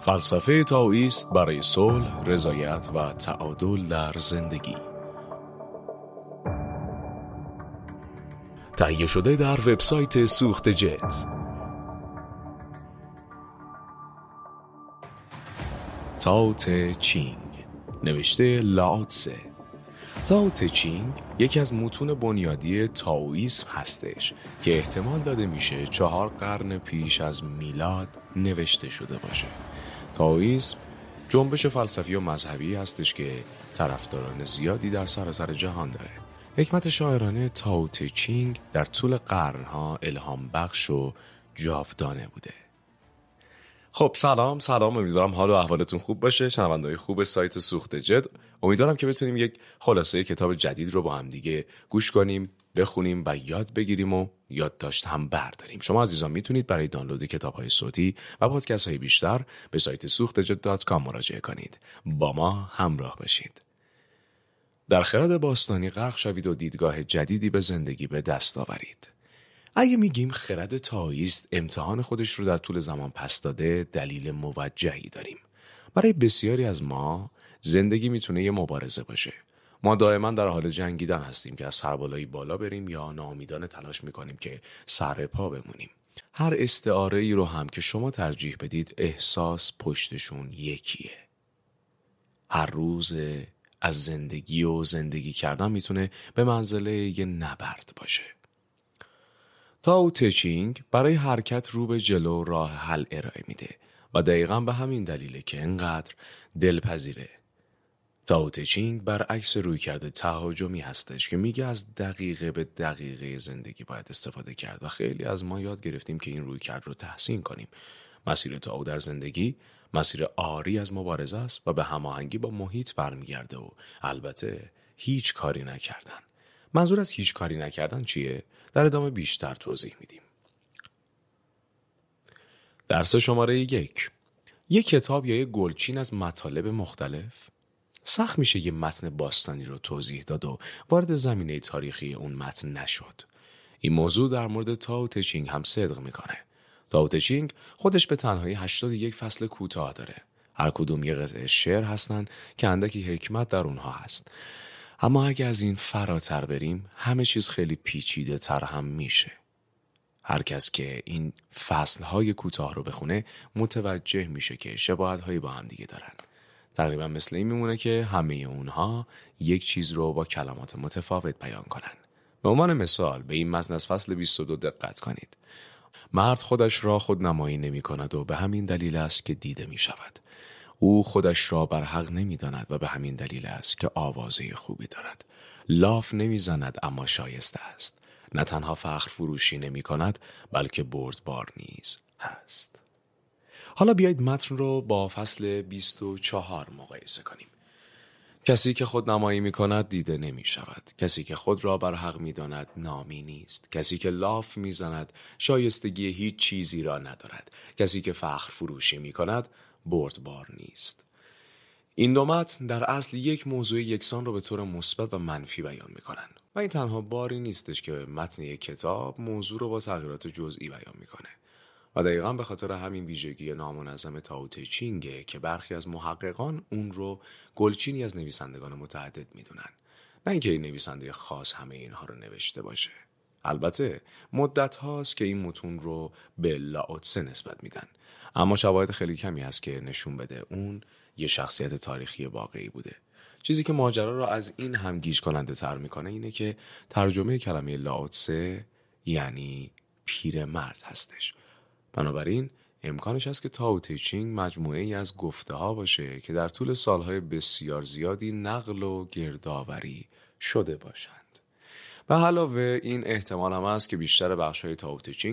فلسفه تاویست برای صلح، رضایت و تعادل در زندگی تهیه شده در وبسایت سوخت جت تاوت چینگ نوشته لاوتسه تاوت چینگ یکی از متون بنیادی تاویسم هستش که احتمال داده میشه چهار قرن پیش از میلاد نوشته شده باشه تاویسم جنبش فلسفی و مذهبی هستش که طرفداران زیادی در سراسر جهان داره حکمت شاعرانه تاو چینگ در طول قرنها الهام بخش و جافدانه بوده خب سلام سلام امیدوارم حال و احوالتون خوب باشه شنوندهای خوب سایت سوخت جد امیدوارم که بتونیم یک خلاصه کتاب جدید رو با هم دیگه گوش کنیم بخونیم و یاد بگیریم و یادداشت هم برداریم شما عزیزان میتونید برای دانلود کتاب های صوتی و پادکست های بیشتر به سایت سوخت جد مراجعه کنید با ما همراه باشید در خرد باستانی غرق شوید و دیدگاه جدیدی به زندگی به دست آورید اگه میگیم خرد تاییست امتحان خودش رو در طول زمان پس داده دلیل موجهی داریم برای بسیاری از ما زندگی میتونه یه مبارزه باشه ما دائما در حال جنگیدن هستیم که از سربالایی بالا بریم یا ناامیدانه تلاش میکنیم که سر پا بمونیم هر استعاره ای رو هم که شما ترجیح بدید احساس پشتشون یکیه هر روز از زندگی و زندگی کردن میتونه به منزله یه نبرد باشه تاو تچینگ برای حرکت رو به جلو راه حل ارائه میده و دقیقا به همین دلیله که انقدر دلپذیره. تاو تچینگ برعکس روی کرده تهاجمی هستش که میگه از دقیقه به دقیقه زندگی باید استفاده کرد و خیلی از ما یاد گرفتیم که این روی کرد رو تحسین کنیم. مسیر تاو در زندگی مسیر آری از مبارزه است و به هماهنگی با محیط برمیگرده و البته هیچ کاری نکردن. منظور از هیچ کاری نکردن چیه؟ در ادامه بیشتر توضیح میدیم. درس شماره یک یک کتاب یا یک گلچین از مطالب مختلف سخت میشه یه متن باستانی رو توضیح داد و وارد زمینه تاریخی اون متن نشد. این موضوع در مورد تاو تچینگ هم صدق میکنه. تاو تچینگ خودش به تنهایی 81 فصل کوتاه داره. هر کدوم یه قطعه شعر هستن که اندکی حکمت در اونها هست. اما اگه از این فراتر بریم همه چیز خیلی پیچیده تر هم میشه. هر کس که این فصل های کوتاه رو بخونه متوجه میشه که شباهت هایی با هم دیگه دارن. تقریبا مثل این میمونه که همه اونها یک چیز رو با کلمات متفاوت بیان کنن. به عنوان مثال به این متن از فصل 22 دقت کنید. مرد خودش را خود نمایی نمی کند و به همین دلیل است که دیده می شود. او خودش را بر حق نمی داند و به همین دلیل است که آوازه خوبی دارد. لاف نمیزند اما شایسته است. نه تنها فخر فروشی نمی کند بلکه بردبار نیز هست. حالا بیایید متن رو با فصل 24 مقایسه کنیم. کسی که خود نمایی می کند دیده نمی شود. کسی که خود را بر حق می داند نامی نیست. کسی که لاف می زند شایستگی هیچ چیزی را ندارد. کسی که فخر فروشی می کند بردبار نیست این دو متن در اصل یک موضوع یکسان را به طور مثبت و منفی بیان میکنند و این تنها باری نیستش که متن یک کتاب موضوع رو با تغییرات جزئی بیان میکنه و دقیقا به خاطر همین ویژگی نامنظم تاوته چینگه که برخی از محققان اون رو گلچینی از نویسندگان متعدد میدونن نه اینکه این نویسنده خاص همه اینها رو نوشته باشه البته مدت هاست که این متون رو به لاوتسه نسبت میدن اما شواهد خیلی کمی هست که نشون بده اون یه شخصیت تاریخی واقعی بوده چیزی که ماجرا را از این هم گیج کننده تر میکنه اینه که ترجمه کلمه لاوتسه یعنی پیر مرد هستش بنابراین امکانش هست که تاو تیچینگ مجموعه ای از گفته ها باشه که در طول سالهای بسیار زیادی نقل و گردآوری شده باشند و علاوه این احتمال هم است که بیشتر بخش های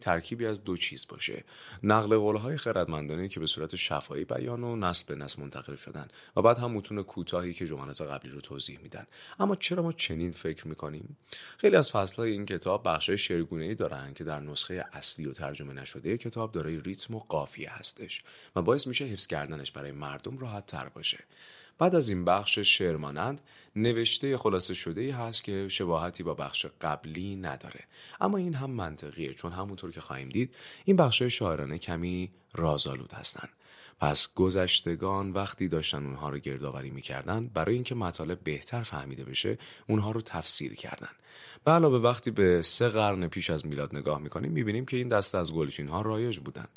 ترکیبی از دو چیز باشه نقل قول های خردمندانه که به صورت شفاهی بیان و نسل به نسل منتقل شدن و بعد هم متون کوتاهی که جملات قبلی رو توضیح میدن اما چرا ما چنین فکر میکنیم خیلی از فصل های این کتاب بخش های شعرگونه ای دارن که در نسخه اصلی و ترجمه نشده کتاب دارای ریتم و قافیه هستش و باعث میشه حفظ کردنش برای مردم راحت تر باشه بعد از این بخش شعر مانند نوشته خلاصه شده ای هست که شباهتی با بخش قبلی نداره اما این هم منطقیه چون همونطور که خواهیم دید این بخش شاعرانه کمی رازآلود هستند پس گذشتگان وقتی داشتن اونها رو گردآوری میکردند برای اینکه مطالب بهتر فهمیده بشه اونها رو تفسیر کردن به علاوه وقتی به سه قرن پیش از میلاد نگاه میکنیم میبینیم که این دسته از گلچین ها رایج بودن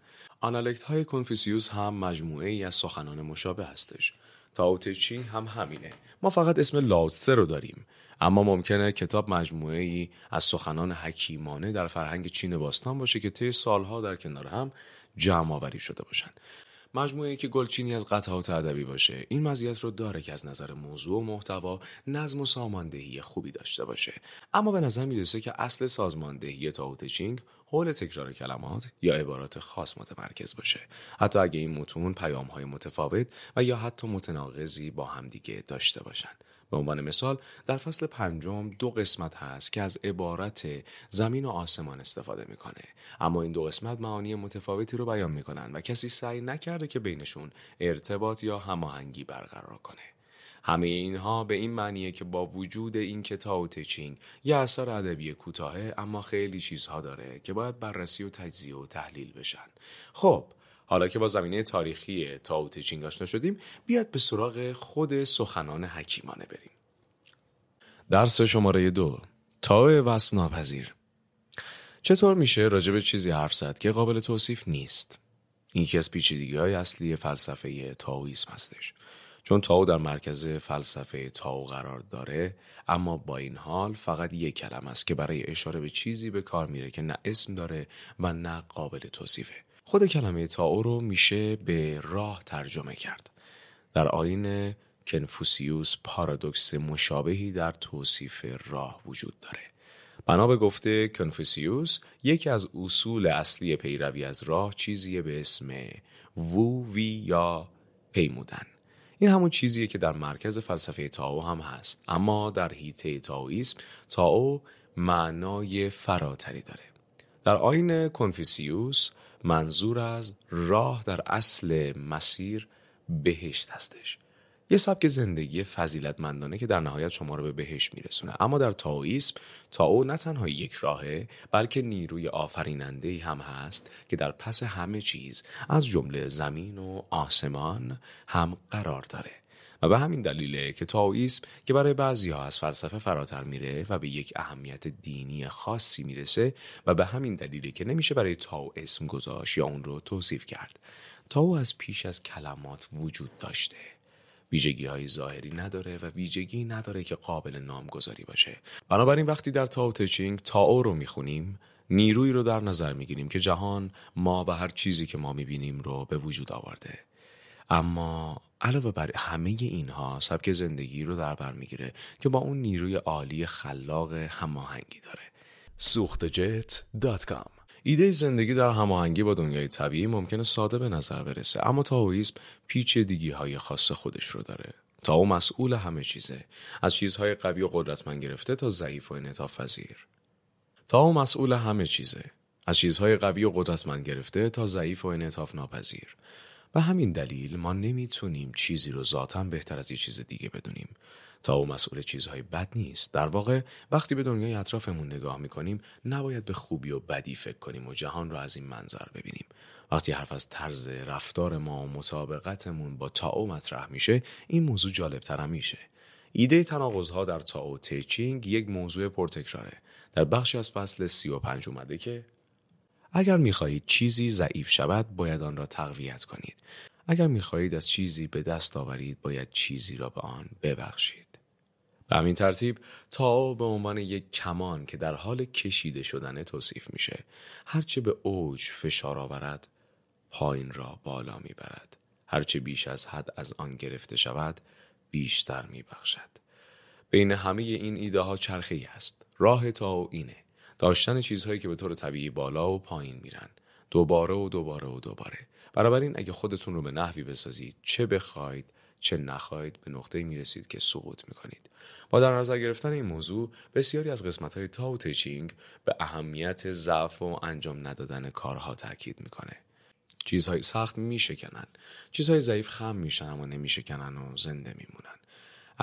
آنالکت های کنفیسیوس هم مجموعه ای از سخنان مشابه هستش تاوت چین هم همینه ما فقط اسم لاوتسه رو داریم اما ممکنه کتاب مجموعه ای از سخنان حکیمانه در فرهنگ چین باستان باشه که طی سالها در کنار هم جمع آوری شده باشند مجموعه ای که گلچینی از قطعات ادبی باشه این مزیت رو داره که از نظر موضوع و محتوا نظم و ساماندهی خوبی داشته باشه اما به نظر میرسه که اصل سازماندهی تاوت چینگ حول تکرار کلمات یا عبارات خاص متمرکز باشه حتی اگه این متون پیام های متفاوت و یا حتی متناقضی با همدیگه داشته باشند به عنوان مثال در فصل پنجم دو قسمت هست که از عبارت زمین و آسمان استفاده میکنه اما این دو قسمت معانی متفاوتی رو بیان میکنن و کسی سعی نکرده که بینشون ارتباط یا هماهنگی برقرار کنه همه اینها به این معنیه که با وجود این که تاو تچینگ یه اثر ادبی کوتاهه اما خیلی چیزها داره که باید بررسی و تجزیه و تحلیل بشن خب حالا که با زمینه تاریخی تاو تچینگ آشنا شدیم بیاد به سراغ خود سخنان حکیمانه بریم درس شماره دو تاو وصف ناپذیر چطور میشه راجع چیزی حرف زد که قابل توصیف نیست این که از پیچیدگی های اصلی فلسفه تاویسم هستش چون تاو در مرکز فلسفه تاو قرار داره اما با این حال فقط یک کلم است که برای اشاره به چیزی به کار میره که نه اسم داره و نه قابل توصیفه خود کلمه تاو رو میشه به راه ترجمه کرد در آین کنفوسیوس پارادوکس مشابهی در توصیف راه وجود داره بنا به گفته کنفوسیوس یکی از اصول اصلی پیروی از راه چیزی به اسم وو وی یا پیمودن این همون چیزیه که در مرکز فلسفه تاو هم هست اما در هیته تاویسم تاو معنای فراتری داره در آین کنفیسیوس منظور از راه در اصل مسیر بهشت هستش یه سبک زندگی فضیلتمندانه که در نهایت شما رو به بهش میرسونه اما در تاویسم تاو نه تنها یک راهه بلکه نیروی آفریننده ای هم هست که در پس همه چیز از جمله زمین و آسمان هم قرار داره و به همین دلیله که تاویسم که برای بعضی ها از فلسفه فراتر میره و به یک اهمیت دینی خاصی میرسه و به همین دلیله که نمیشه برای تاو اسم گذاشت یا اون رو توصیف کرد تاو از پیش از کلمات وجود داشته ویژگی های ظاهری نداره و ویژگی نداره که قابل نامگذاری باشه بنابراین وقتی در تاو تچینگ تاو رو میخونیم نیرویی رو در نظر میگیریم که جهان ما و هر چیزی که ما میبینیم رو به وجود آورده اما علاوه بر همه اینها سبک زندگی رو در بر میگیره که با اون نیروی عالی خلاق هماهنگی داره سوختجت.com ایده زندگی در هماهنگی با دنیای طبیعی ممکنه ساده به نظر برسه اما تاویسم دیگی های خاص خودش رو داره تا او مسئول همه چیزه از چیزهای قوی و قدرتمند گرفته تا ضعیف و انعطاف پذیر تا او مسئول همه چیزه از چیزهای قوی و قدرتمند گرفته تا ضعیف و انعطاف ناپذیر و همین دلیل ما نمیتونیم چیزی رو ذاتا بهتر از یه چیز دیگه بدونیم تا او مسئول چیزهای بد نیست در واقع وقتی به دنیای اطرافمون نگاه میکنیم نباید به خوبی و بدی فکر کنیم و جهان را از این منظر ببینیم وقتی حرف از طرز رفتار ما و مطابقتمون با تاو مطرح میشه این موضوع جالبتر میشه ایده تناقضها در تاو تیچینگ یک موضوع پرتکراره در بخشی از فصل 35 اومده که اگر میخواهید چیزی ضعیف شود باید آن را تقویت کنید اگر میخواهید از چیزی به دست آورید باید چیزی را به آن ببخشید به همین ترتیب تاو به عنوان یک کمان که در حال کشیده شدن توصیف میشه هرچه به اوج فشار آورد پایین را بالا میبرد هرچه بیش از حد از آن گرفته شود بیشتر میبخشد بین همه این ایده ها چرخه است راه تاو اینه داشتن چیزهایی که به طور طبیعی بالا و پایین میرن دوباره و دوباره و دوباره بنابراین اگه خودتون رو به نحوی بسازید چه بخواید چه نخواهید به نقطه می رسید که سقوط می کنید. با در نظر گرفتن این موضوع بسیاری از قسمت های تاو به اهمیت ضعف و انجام ندادن کارها تاکید میکنه. چیزهای سخت شکنن. چیزهای ضعیف خم میشن اما نمیشکنن و زنده میمونن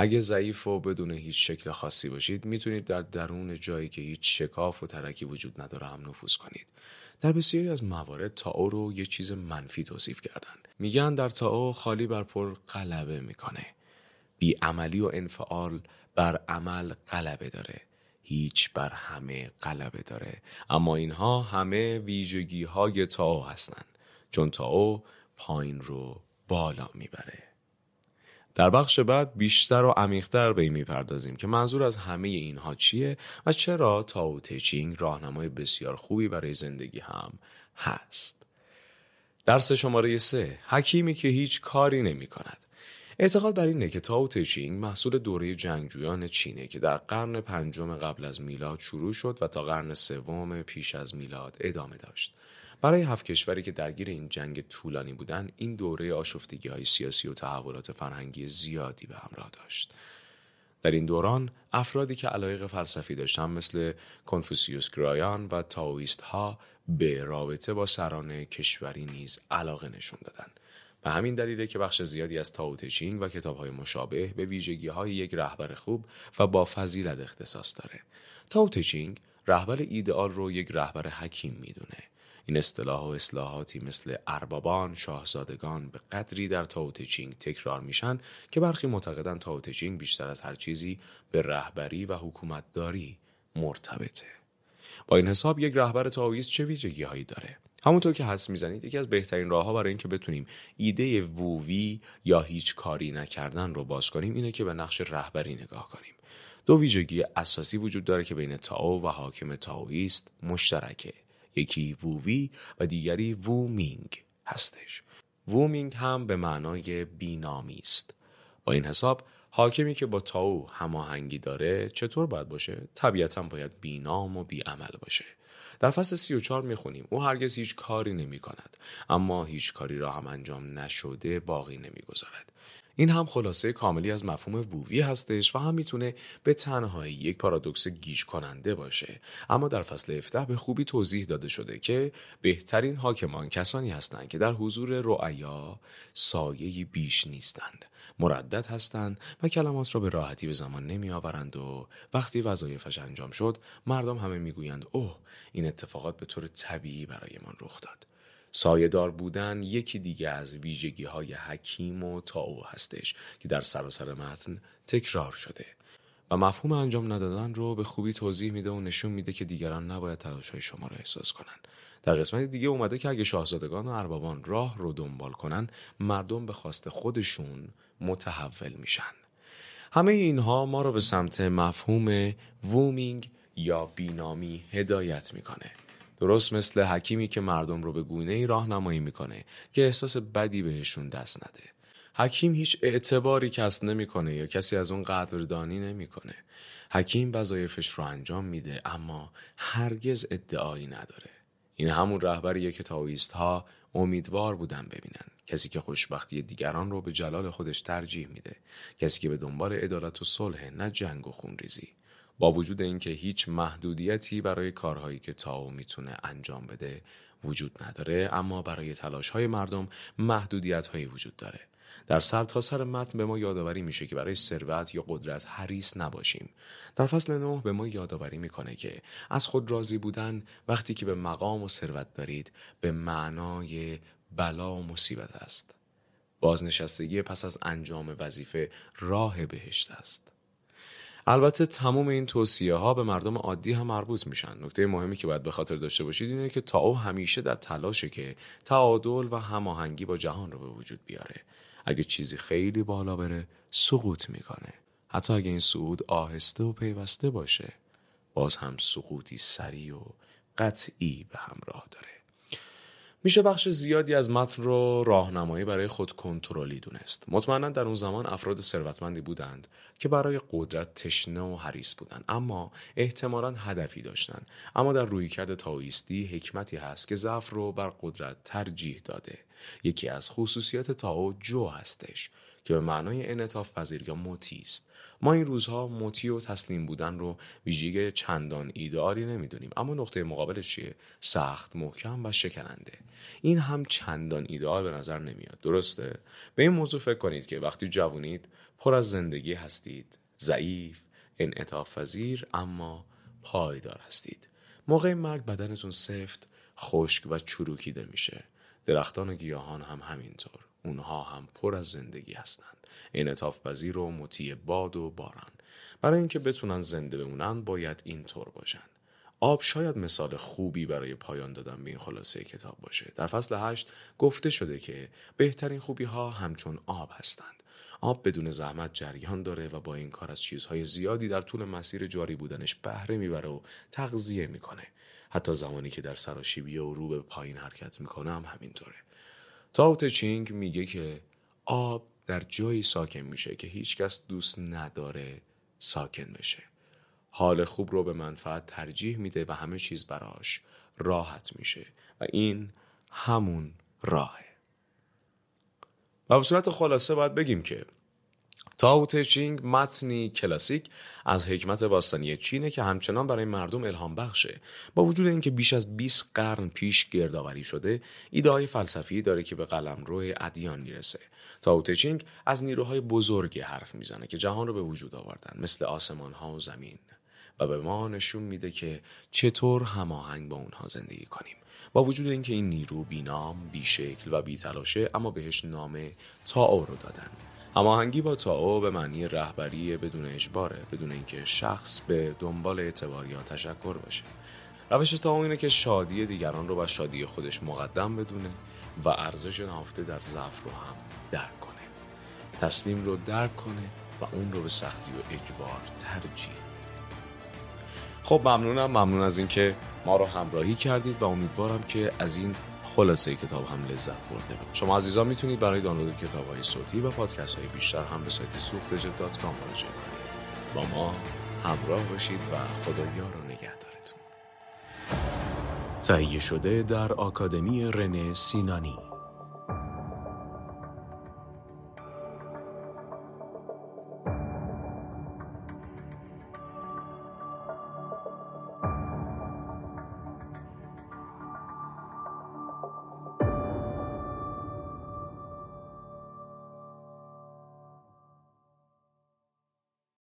اگه ضعیف و بدون هیچ شکل خاصی باشید میتونید در درون جایی که هیچ شکاف و ترکی وجود نداره هم نفوذ کنید در بسیاری از موارد تاو رو یه چیز منفی توصیف کردن میگن در تاو خالی بر پر غلبه میکنه بیعملی و انفعال بر عمل غلبه داره هیچ بر همه غلبه داره اما اینها همه ویژگی های تاو هستند چون تاو پایین رو بالا میبره در بخش بعد بیشتر و عمیقتر به این میپردازیم که منظور از همه اینها چیه و چرا تاو تچینگ راهنمای بسیار خوبی برای زندگی هم هست درس شماره سه حکیمی که هیچ کاری نمی کند اعتقاد بر اینه که تاو تچینگ محصول دوره جنگجویان چینه که در قرن پنجم قبل از میلاد شروع شد و تا قرن سوم پیش از میلاد ادامه داشت برای هفت کشوری که درگیر این جنگ طولانی بودند این دوره آشفتگی های سیاسی و تحولات فرهنگی زیادی به همراه داشت در این دوران افرادی که علایق فلسفی داشتند مثل کنفوسیوس گرایان و تاویست ها به رابطه با سران کشوری نیز علاقه نشون دادند و همین دلیله که بخش زیادی از تاوتچینگ و کتابهای مشابه به ویژگی های یک رهبر خوب و با فضیلت اختصاص داره. تاوتچینگ رهبر ایدئال رو یک رهبر حکیم میدونه این اصطلاح و اصلاحاتی مثل اربابان شاهزادگان به قدری در تاوت چینگ تکرار میشن که برخی معتقدن تاوتچینگ بیشتر از هر چیزی به رهبری و حکومتداری مرتبطه با این حساب یک رهبر تاویست چه ویژگی هایی داره همونطور که حس میزنید یکی از بهترین راهها برای اینکه بتونیم ایده وووی یا هیچ کاری نکردن رو باز کنیم اینه که به نقش رهبری نگاه کنیم دو ویژگی اساسی وجود داره که بین تاو و حاکم تاویست مشترکه یکی وووی و دیگری وومینگ هستش وومینگ هم به معنای بینامی است با این حساب حاکمی که با تاو هماهنگی داره چطور باید باشه طبیعتا باید بینام و بیعمل باشه در فصل 34 میخونیم او هرگز هیچ کاری نمی کند اما هیچ کاری را هم انجام نشده باقی نمیگذارد این هم خلاصه کاملی از مفهوم ووی هستش و هم میتونه به تنهایی یک پارادوکس گیج کننده باشه اما در فصل 17 به خوبی توضیح داده شده که بهترین حاکمان کسانی هستند که در حضور رؤیا سایه بیش نیستند مردد هستند و کلمات را به راحتی به زمان نمی آورند و وقتی وظایفش انجام شد مردم همه میگویند اوه این اتفاقات به طور طبیعی برایمان رخ داد سایهدار بودن یکی دیگه از ویژگی های حکیم و تاو هستش که در سراسر متن تکرار شده و مفهوم انجام ندادن رو به خوبی توضیح میده و نشون میده که دیگران نباید تلاش های شما رو احساس کنند. در قسمت دیگه اومده که اگه شاهزادگان و اربابان راه رو دنبال کنن مردم به خواست خودشون متحول میشن همه اینها ما رو به سمت مفهوم وومینگ یا بینامی هدایت میکنه درست مثل حکیمی که مردم رو به گونه ای راهنمایی میکنه که احساس بدی بهشون دست نده حکیم هیچ اعتباری کس نمیکنه یا کسی از اون قدردانی نمیکنه حکیم وظایفش رو انجام میده اما هرگز ادعایی نداره این همون رهبریه که تاویست ها امیدوار بودن ببینن کسی که خوشبختی دیگران رو به جلال خودش ترجیح میده کسی که به دنبال عدالت و صلح نه جنگ و خونریزی با وجود اینکه هیچ محدودیتی برای کارهایی که تاو میتونه انجام بده وجود نداره اما برای تلاش های مردم محدودیت هایی وجود داره در سر تا سر متن به ما یادآوری میشه که برای ثروت یا قدرت حریص نباشیم در فصل نه به ما یادآوری میکنه که از خود راضی بودن وقتی که به مقام و ثروت دارید به معنای بلا و مصیبت است بازنشستگی پس از انجام وظیفه راه بهشت است البته تمام این توصیه ها به مردم عادی هم مربوط میشن نکته مهمی که باید به خاطر داشته باشید اینه که او همیشه در تلاشه که تعادل و هماهنگی با جهان رو به وجود بیاره اگه چیزی خیلی بالا بره سقوط میکنه حتی اگه این سقوط آهسته و پیوسته باشه باز هم سقوطی سریع و قطعی به همراه داره میشه بخش زیادی از متن رو راهنمایی برای خود کنترلی دونست مطمئنا در اون زمان افراد ثروتمندی بودند که برای قدرت تشنه و حریص بودند اما احتمالا هدفی داشتند اما در رویکرد تاویستی حکمتی هست که ضعف رو بر قدرت ترجیح داده یکی از خصوصیات تاو جو هستش که به معنای انعطاف پذیر یا موتی است ما این روزها مطیع و تسلیم بودن رو ویژگی چندان ایداری نمیدونیم اما نقطه مقابلش چیه سخت محکم و شکننده این هم چندان ایدار به نظر نمیاد درسته به این موضوع فکر کنید که وقتی جوونید پر از زندگی هستید ضعیف انعطاف پذیر اما پایدار هستید موقع مرگ بدنتون سفت خشک و چروکیده میشه درختان و گیاهان هم همینطور اونها هم پر از زندگی هستند انعطاف پذیر و مطیع باد و باران برای اینکه بتونن زنده بمونن باید اینطور باشن آب شاید مثال خوبی برای پایان دادن به این خلاصه کتاب باشه در فصل 8 گفته شده که بهترین خوبی ها همچون آب هستند آب بدون زحمت جریان داره و با این کار از چیزهای زیادی در طول مسیر جاری بودنش بهره میبره و تغذیه میکنه حتی زمانی که در سراشیبی و رو به پایین حرکت میکنه هم همینطوره تاوت چینگ میگه که آب در جایی ساکن میشه که هیچکس دوست نداره ساکن بشه حال خوب رو به منفعت ترجیح میده و همه چیز براش راحت میشه و این همون راهه و به صورت خلاصه باید بگیم که تاو تچینگ متنی کلاسیک از حکمت باستانی چینه که همچنان برای مردم الهام بخشه با وجود اینکه بیش از 20 قرن پیش گردآوری شده ایده های فلسفی داره که به قلم روی ادیان میرسه تاو تچینگ از نیروهای بزرگی حرف میزنه که جهان رو به وجود آوردن مثل آسمان ها و زمین و به ما نشون میده که چطور هماهنگ با اونها زندگی کنیم با وجود اینکه این نیرو بینام بیشکل و بیتلاشه اما بهش نام تاو رو دادن هماهنگی با تاو به معنی رهبری بدون اجباره بدون اینکه شخص به دنبال اعتبار یا تشکر باشه روش تاو اینه که شادی دیگران رو با شادی خودش مقدم بدونه و ارزش نهفته در ضعف رو هم درک کنه تسلیم رو درک کنه و اون رو به سختی و اجبار ترجیح خب ممنونم ممنون از اینکه ما رو همراهی کردید و امیدوارم که از این خلاصه کتاب هم لذت برده شما عزیزان میتونید برای دانلود کتاب های صوتی و پادکست های بیشتر هم به سایت سوخت دات کام مراجعه کنید با ما همراه باشید و خدایا رو نگهدارتون تهیه شده در آکادمی رنه سینانی